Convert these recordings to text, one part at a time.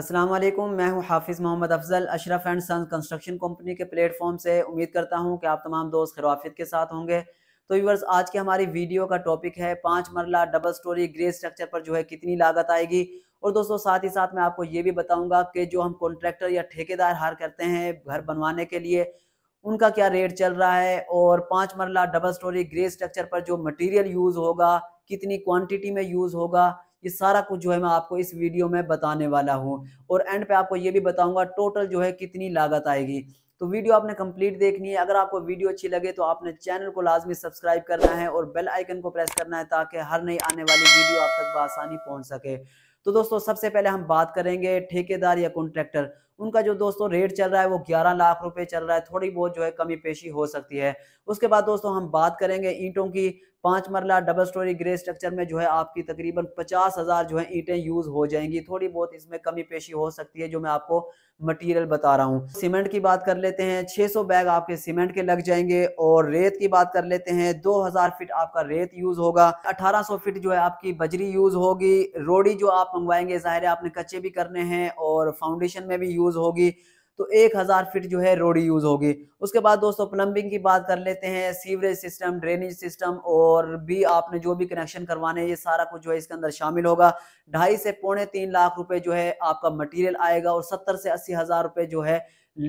अस्सलाम वालेकुम मैं हूं Hafiz Mohammad Afzal Ashraf and son construction company के प्लेटफॉर्म से उम्मीद करता हूं कि आप तमाम दोस्त खिलाफियत के साथ होंगे तो व्यूवर्स आज की हमारी वीडियो का टॉपिक है पाँच मरला डबल स्टोरी ग्रे स्ट्रक्चर पर जो है कितनी लागत आएगी और दोस्तों साथ ही साथ मैं आपको ये भी बताऊँगा कि जो हम कॉन्ट्रैक्टर या ठेकेदार हार करते हैं घर बनवाने के लिए उनका क्या रेट चल रहा है और पाँच मरला डबल स्टोरी ग्रे स्ट्रक्चर पर जो मटीरियल यूज़ होगा कितनी क्वान्टिटी में यूज़ होगा ये सारा कुछ जो है मैं आपको इस वीडियो में बताने वाला हूँ और एंड पे आपको ये भी बताऊंगा टोटल जो है कितनी लागत आएगी तो वीडियो आपने कंप्लीट देखनी है अगर आपको वीडियो अच्छी लगे तो आपने चैनल को लाजमी सब्सक्राइब करना है और बेल आइकन को प्रेस करना है ताकि हर नई आने वाली वीडियो आप तक बसानी पहुंच सके तो दोस्तों सबसे पहले हम बात करेंगे ठेकेदार या कॉन्ट्रैक्टर उनका जो दोस्तों रेट चल रहा है वो 11 लाख रुपए चल रहा है थोड़ी बहुत जो है कमी पेशी हो सकती है उसके बाद दोस्तों हम बात करेंगे ईंटों की पांच मरला डबल स्टोरी ग्रे स्ट्रक्चर में जो है आपकी तकरीबन पचास हज़ार जो है ईंटें यूज़ हो जाएंगी थोड़ी बहुत इसमें कमी पेशी हो सकती है जो मैं आपको मटेरियल बता रहा हूँ सीमेंट की बात कर लेते हैं 600 बैग आपके सीमेंट के लग जाएंगे और रेत की बात कर लेते हैं 2000 फीट आपका रेत यूज़ होगा 1800 फीट जो है आपकी बजरी यूज़ होगी रोड़ी जो आप मंगवाएंगे ज़ाहिर है आपने कच्चे भी करने हैं और फाउंडेशन में भी यूज़ यूज़ होगी तो एक हज़ार फीट जो है रोड यूज़ होगी उसके बाद दोस्तों प्लम्बिंग की बात कर लेते हैं सीवरेज सिस्टम ड्रेनेज सिस्टम और भी आपने जो भी कनेक्शन करवाने ये सारा कुछ जो है इसके अंदर शामिल होगा ढाई से पौने तीन लाख रुपए जो है आपका मटेरियल आएगा और सत्तर से अस्सी हज़ार रुपए जो है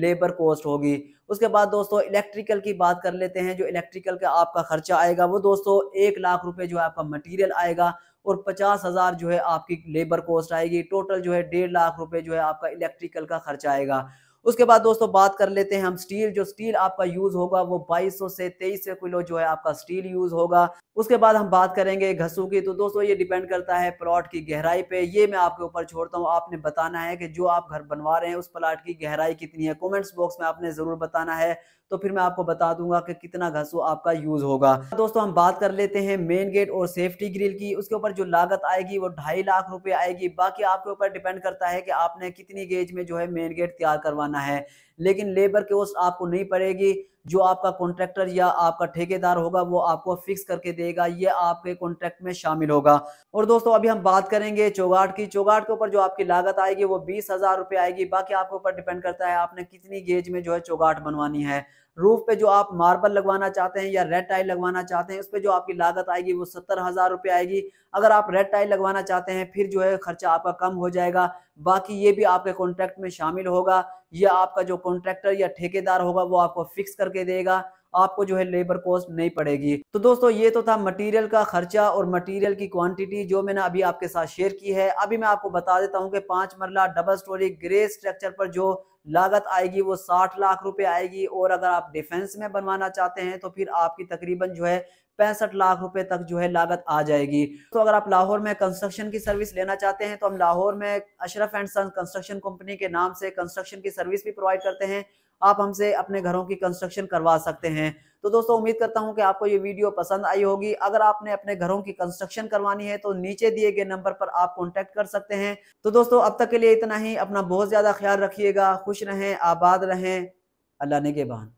लेबर कॉस्ट होगी उसके बाद दोस्तों इलेक्ट्रिकल की बात कर लेते हैं जो इलेक्ट्रिकल का आपका खर्चा आएगा वो दोस्तों एक लाख रुपए जो है आपका मटेरियल आएगा और पचास हज़ार जो है आपकी लेबर कॉस्ट आएगी टोटल जो है डेढ़ लाख रुपए जो है आपका इलेक्ट्रिकल का खर्चा आएगा उसके बाद दोस्तों बात कर लेते हैं हम स्टील जो स्टील आपका यूज होगा वो बाईस से तेईस किलो जो है आपका स्टील यूज होगा उसके बाद हम बात करेंगे घसू की तो दोस्तों ये डिपेंड करता है प्लॉट की गहराई पे ये मैं आपके ऊपर छोड़ता हूँ आपने बताना है कि जो आप घर बनवा रहे हैं उस प्लाट की गहराई कितनी है कमेंट्स बॉक्स में आपने जरूर बताना है तो फिर मैं आपको बता दूंगा कि कितना घसू आपका यूज होगा दोस्तों हम बात कर लेते हैं मेन गेट और सेफ्टी ग्रिल की उसके ऊपर जो लागत आएगी वो ढाई लाख रुपए आएगी बाकी आपके ऊपर डिपेंड करता है कि आपने कितनी गेज में जो है मेन गेट तैयार करवाना करना है लेकिन लेबर के उस आपको नहीं पड़ेगी जो आपका कॉन्ट्रैक्टर या आपका ठेकेदार होगा वो आपको फिक्स करके देगा ये आपके कॉन्ट्रैक्ट में शामिल होगा और दोस्तों अभी हम बात करेंगे चौगाट की चौगाट के ऊपर जो आपकी लागत आएगी वो बीस हजार रुपये आएगी बाकी आपके ऊपर डिपेंड करता है आपने कितनी गेज में जो है चौगाट बनवानी है रूफ पे जो आप मार्बल लगवाना चाहते हैं या रेड टाइल लगवाना चाहते हैं उस पर जो आपकी लागत आएगी वो सत्तर हज़ार रुपये आएगी अगर आप रेड टाइल लगवाना चाहते हैं फिर जो है खर्चा आपका कम हो जाएगा बाकी ये भी आपके कॉन्ट्रैक्ट में शामिल होगा या आपका जो कॉन्ट्रैक्टर या ठेकेदार होगा वो आपको फिक्स करके देगा आपको जो है लेबर कॉस्ट नहीं पड़ेगी तो दोस्तों ये तो था मटेरियल का खर्चा और मटेरियल की क्वांटिटी जो मैंने अभी आपके साथ शेयर की है अभी मैं आपको बता देता हूँ कि पांच मरला डबल स्टोरी ग्रे स्ट्रक्चर पर जो लागत आएगी वो साठ लाख रुपए आएगी और अगर आप डिफेंस में बनवाना चाहते हैं तो फिर आपकी तकरीबन जो है पैंसठ लाख रुपए तक जो है लागत आ जाएगी तो अगर आप लाहौर में कंस्ट्रक्शन की सर्विस लेना चाहते हैं तो हम लाहौर में Ashraf and son construction company के नाम से कंस्ट्रक्शन की सर्विस भी प्रोवाइड करते हैं आप हमसे अपने घरों की कंस्ट्रक्शन करवा सकते हैं तो दोस्तों उम्मीद करता हूं कि आपको ये वीडियो पसंद आई होगी अगर आपने अपने घरों की कंस्ट्रक्शन करवानी है तो नीचे दिए गए नंबर पर आप कॉन्टेक्ट कर सकते हैं तो दोस्तों अब तक के लिए इतना ही अपना बहुत ज़्यादा ख्याल रखिएगा खुश रहें आबाद रहें अल्लाह ने के बहान